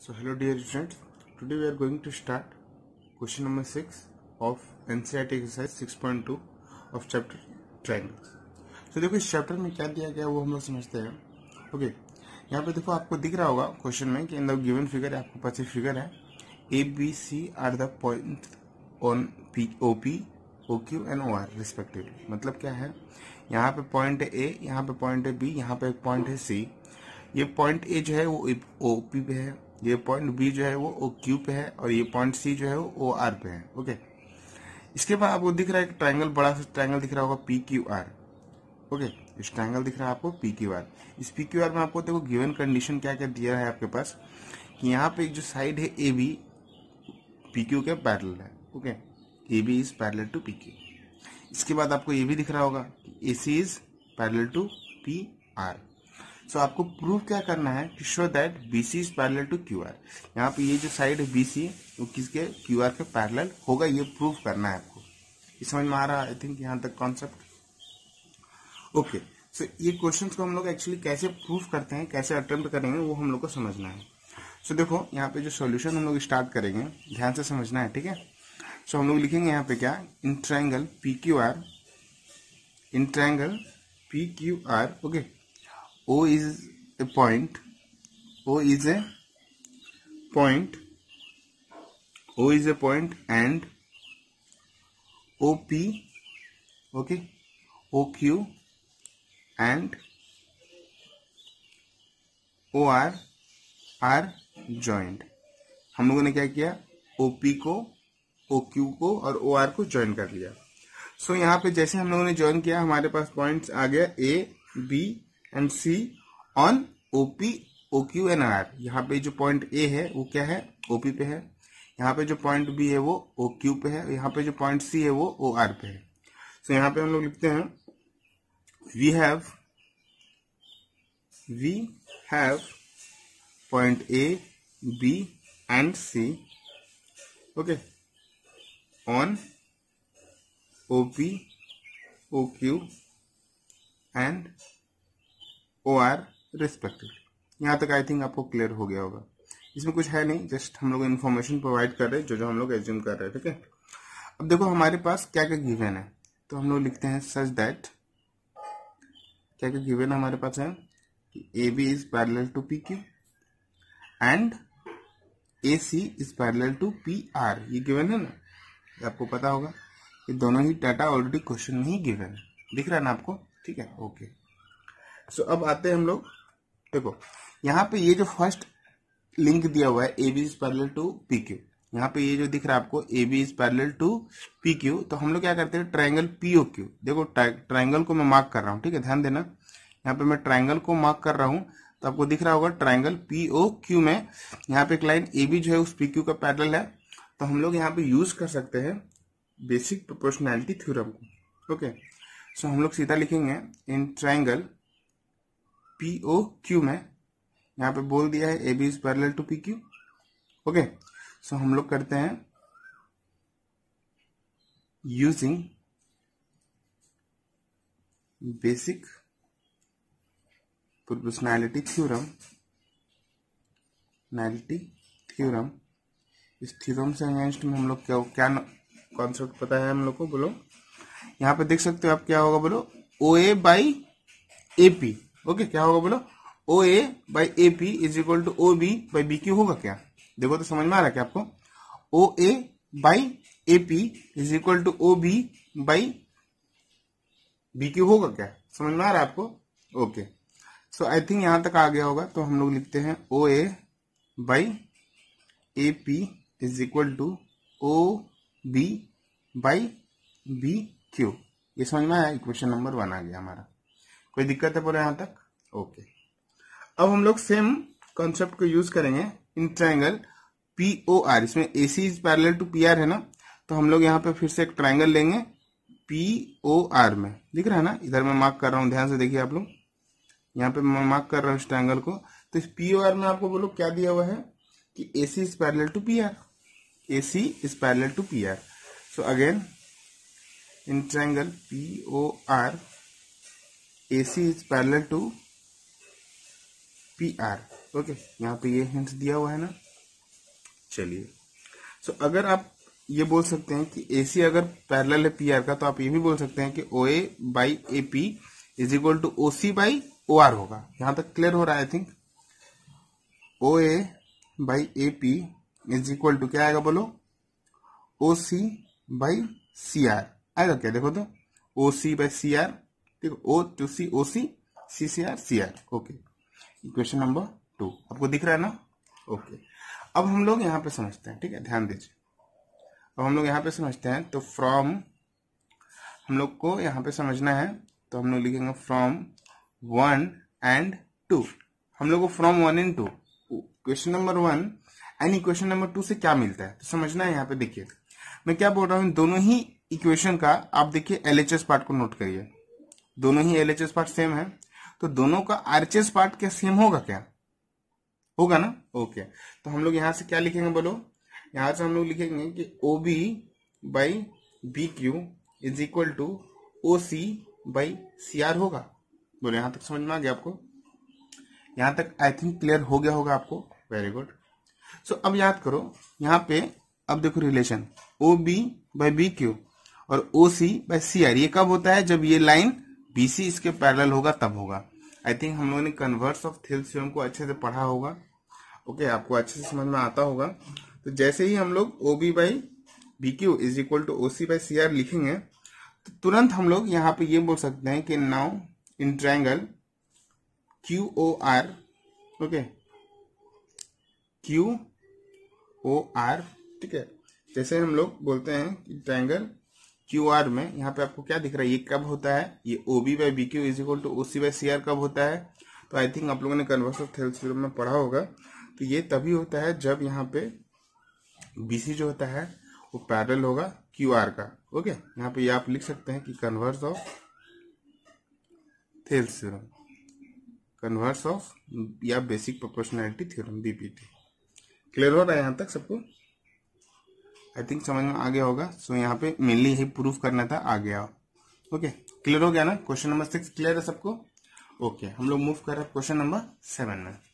So hello dear students, today we are going to start question number 6 of NCERT exercise two of chapter triangles. तो देखो इस chapter में क्या दिया गया वो हम लोग समझते हैं ओके okay, यहाँ पे देखो आपको दिख रहा होगा क्वेश्चन में कि इन द गिवन फिगर है आपके पास ये फिगर है A B C are the point on P O P O Q and O R respectively मतलब क्या है यहाँ पे पॉइंट है ए यहाँ पे पॉइंट है बी यहाँ पे एक पॉइंट है सी ये पॉइंट ए जो है वो ओ पी पे है ये पॉइंट बी जो है वो ओ क्यू पे है और ये पॉइंट सी जो है वो ओ आर पे है ओके इसके बाद आपको दिख रहा है ट्राइंगल बड़ा सा ट्राइंगल दिख रहा होगा पी क्यू आर ओके इस ट्राइंगल दिख रहा है आपको पी क्यू आर इस पी क्यू आर में आपको देखो गिवन कंडीशन क्या क्या दिया है आपके पास कि यहाँ पे जो साइड है ए बी पी क्यू के पैरल है okay A B is parallel to P Q इसके बाद आपको ये भी दिख रहा होगा A C is parallel to P R so आपको प्रूफ क्या करना है to show that B C is parallel to Q R यहाँ पे ये जो साइड है बी सी वो किसके क्यू आर के पैरल होगा ये प्रूफ करना है आपको ये समझ में आ रहा है आई थिंक यहाँ तक कॉन्सेप्ट ओके सो ये क्वेश्चन को हम लोग एक्चुअली कैसे प्रूफ करते हैं कैसे अटेम्प्ट करेंगे वो हम लोग को समझना है सो so, देखो यहाँ पे जो सोल्यूशन हम लोग स्टार्ट करेंगे ध्यान से समझना है ठीक है सो so, हम लोग लिखेंगे यहाँ पे क्या in triangle P Q R in triangle P Q R okay O is a point O is a point O is a point and O P okay O Q and O R are joint हम लोगों ने क्या किया OP को O Q को और O R को join कर लिया सो so, यहाँ पे जैसे हम लोगों ने ज्वाइन किया हमारे पास पॉइंट आ गया A B and C on OP O Q and R यहाँ पे जो पॉइंट ए है वो क्या है ओपी पे है यहाँ पे जो पॉइंट बी है वो ओ क्यू पे है यहाँ पे जो पॉइंट सी है वो ओ आर पे है सो so, यहाँ पे हम लोग लिखते हैं we have we have point A B and C okay on O P O Q and O R respectively यहाँ तक आई थिंक आपको क्लियर हो गया होगा इसमें कुछ है नहीं जस्ट हम लोग इन्फॉर्मेशन प्रोवाइड कर रहे हैं जो जो हम लोग एज्यूम कर रहे हैं ठीक है अब देखो हमारे पास क्या क्या गिवन है तो हम लोग लिखते हैं सच दैट क्या क्या गिवन हमारे पास है कि A B is parallel to P Q and A C is parallel to P R ये गिवन है ना ये आपको पता होगा ये दोनों ही डाटा ऑलरेडी क्वेश्चन में ही गिवन है दिख रहा है ना आपको ठीक है ओके okay. सो अब आते हैं हम लोग देखो यहाँ पे ये जो फर्स्ट लिंक दिया हुआ है A B is parallel to P Q यहाँ पे ये जो दिख रहा है आपको A B is parallel to P Q तो हम लोग क्या करते हैं ट्राइंगल पीओ क्यू देखो ट्राइंगल को मैं मार्क कर रहा हूँ ठीक है ध्यान देना यहाँ पे मैं ट्राइंगल को मार्क कर रहा हूँ तो आपको दिख रहा होगा ट्राइंगल पीओ क्यू में यहाँ पे एक लाइन ए बी जो है उस पी क्यू का पैरल है तो हम लोग यहाँ पे यूज कर सकते हैं बेसिक प्रोपोर्शनैलिटी थ्योरम को ओके सो हम लोग सीधा लिखेंगे इन ट्राइंगल पीओ क्यू में यहाँ पे बोल दिया है A B is parallel to P Q okay so हम लोग करते हैं यूजिंग बेसिक प्रोपोर्शनैलिटी थ्योरम नैलिटी थ्योरम इस थ्योरम से अगेंस्ट में हम लोग क्या क्या कॉन्सेप्ट पता है हम लोग को बोलो यहां पे देख सकते हो आप क्या होगा बोलो O A by A P okay क्या होगा बोलो O A by A P is equal to O B by B Q होगा क्या देखो तो समझ में आ रहा है क्या आपको O A by A P is equal to O B by B Q होगा क्या समझ में आ रहा है आपको ओके सो आई थिंक यहां तक आ गया होगा तो हम लोग लिखते हैं O A by A P is equal to O B by B Q ये समझ में आया इक्वेशन नंबर वन आ गया हमारा कोई दिक्कत है पूरा यहां तक ओके अब हम लोग सेम कॉन्सेप्ट को यूज करेंगे इन ट्राइंगल पीओ आर इसमें A C is parallel to P R है ना तो हम लोग यहाँ पे फिर से एक ट्राइंगल लेंगे पी ओ आर में दिख रहा है ना इधर मैं मार्क कर रहा हूँ ध्यान से देखिए आप लोग यहाँ पे मैं मार्क कर रहा हूँ इस ट्राइंगल को तो इस पी ओ आर में आपको बोलो क्या दिया हुआ है कि A C is parallel to P R A C is parallel to P R so again in triangle P O R AC is parallel to PR okay okay, यहाँ पे ये हिंट दिया हुआ है ना चलिए सो so, अगर आप ये बोल सकते हैं कि AC अगर पैरेलल है PR का तो आप ये भी बोल सकते हैं कि OA by A P is equal to O C by O R होगा यहां तक क्लियर हो रहा है I think O A by A P is equal to क्या आएगा बोलो ओ सी बाई सी आर आएगा क्या देखो तो ओ सी बाई सी आर है O two C O C C C R C R okay question number two आपको दिख रहा है ना ओके okay. अब हम लोग यहाँ पे समझते हैं ठीक है ध्यान दीजिए अब हम लोग यहाँ पे समझते हैं तो फ्रॉम हम लोग को यहाँ पे समझना है तो हम लोग लिखेंगे फ्रॉम वन एंड टू हम लोग को from one and two question number one and equation number two से क्या मिलता है तो समझना है यहाँ पे देखिए मैं क्या बोल रहा हूँ दोनों ही इक्वेशन का आप देखिए एलएचएस पार्ट को नोट करिए दोनों ही एल पार्ट सेम है तो दोनों का आर पार्ट क्या सेम होगा क्या होगा ना ओके तो हम लोग यहां से क्या लिखेंगे बोलो यहां से हम लोग लिखेंगे कि O B by B Q is equal to O C by C R होगा बोलो यहां तक समझ में आ गया आपको यहां तक आई थिंक क्लियर हो गया होगा आपको वेरी गुड सो अब याद करो यहां पे अब देखो relation O B by B Q और O C by C are ये कब होता है जब ये लाइन बीसी इसके पैरल होगा तब होगा आई थिंक हम लोगों ने कन्वर्स ऑफ थिल थ्योरम को अच्छे से पढ़ा होगा ओके okay, आपको अच्छे से समझ में आता होगा तो जैसे ही हम लोग O B by B Q is equal to O C by C R लिखेंगे तो तुरंत हम लोग यहाँ पे ये बोल सकते हैं कि now in triangle Q O R okay Q O R ठीक है जैसे हम लोग बोलते हैं कि ट्रायंगल क्यू आर में यहाँ पे आपको क्या दिख रहा है ये कब होता है ये O B by B Q is equal to O C by C R कब होता है तो आई थिंक आप लोगों ने कन्वर्स ऑफ थेल्स थ्योरम में पढ़ा होगा तो ये तभी होता है जब यहाँ पे बी सी जो होता है वो पैरल होगा क्यू आर का ओके यहाँ पे ये आप लिख सकते हैं कि converse of Thales theorem converse of या basic proportionality theorem BPT clear हो रहा है यहाँ तक सबको आई थिंक समझ में आ गया होगा सो so, यहाँ पे मेनली यही प्रूफ करना था आ गया ओके क्लियर हो गया ना क्वेश्चन नंबर सिक्स क्लियर है सबको ओके okay, हम लोग मूव कर रहे हैं क्वेश्चन नंबर सेवन में